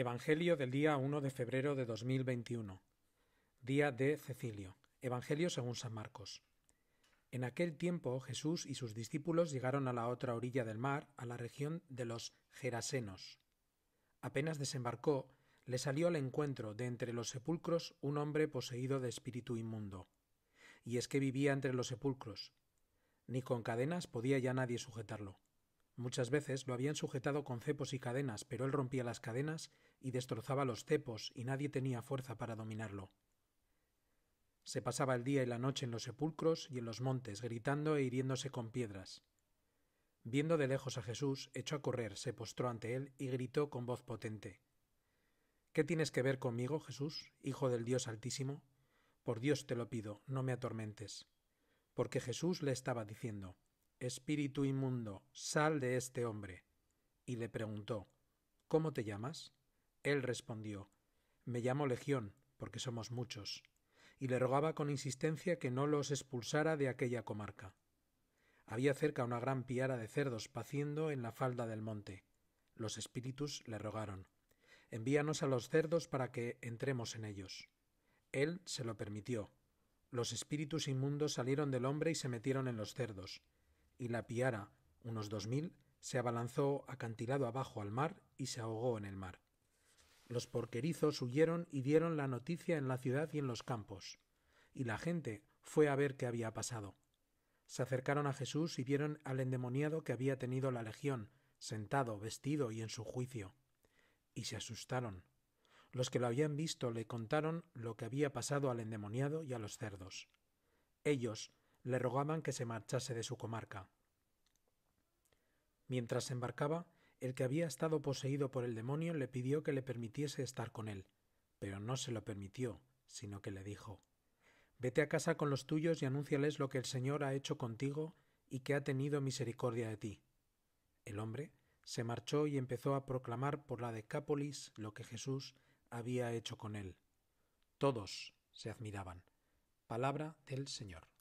Evangelio del día 1 de febrero de 2021. Día de Cecilio. Evangelio según San Marcos. En aquel tiempo Jesús y sus discípulos llegaron a la otra orilla del mar, a la región de los Gerasenos. Apenas desembarcó, le salió al encuentro de entre los sepulcros un hombre poseído de espíritu inmundo. Y es que vivía entre los sepulcros. Ni con cadenas podía ya nadie sujetarlo. Muchas veces lo habían sujetado con cepos y cadenas, pero él rompía las cadenas y destrozaba los cepos, y nadie tenía fuerza para dominarlo. Se pasaba el día y la noche en los sepulcros y en los montes, gritando e hiriéndose con piedras. Viendo de lejos a Jesús, echó a correr, se postró ante él y gritó con voz potente ¿Qué tienes que ver conmigo, Jesús, Hijo del Dios Altísimo? Por Dios te lo pido, no me atormentes. Porque Jesús le estaba diciendo Espíritu inmundo, sal de este hombre. Y le preguntó, ¿Cómo te llamas? Él respondió, Me llamo Legión, porque somos muchos. Y le rogaba con insistencia que no los expulsara de aquella comarca. Había cerca una gran piara de cerdos paciendo en la falda del monte. Los espíritus le rogaron, Envíanos a los cerdos para que entremos en ellos. Él se lo permitió. Los espíritus inmundos salieron del hombre y se metieron en los cerdos y la Piara, unos dos mil, se abalanzó acantilado abajo al mar y se ahogó en el mar. Los porquerizos huyeron y dieron la noticia en la ciudad y en los campos, y la gente fue a ver qué había pasado. Se acercaron a Jesús y vieron al endemoniado que había tenido la legión, sentado, vestido y en su juicio, y se asustaron. Los que lo habían visto le contaron lo que había pasado al endemoniado y a los cerdos. Ellos le rogaban que se marchase de su comarca. Mientras se embarcaba, el que había estado poseído por el demonio le pidió que le permitiese estar con él, pero no se lo permitió, sino que le dijo Vete a casa con los tuyos y anúnciales lo que el Señor ha hecho contigo y que ha tenido misericordia de ti. El hombre se marchó y empezó a proclamar por la Decápolis lo que Jesús había hecho con él. Todos se admiraban. Palabra del Señor.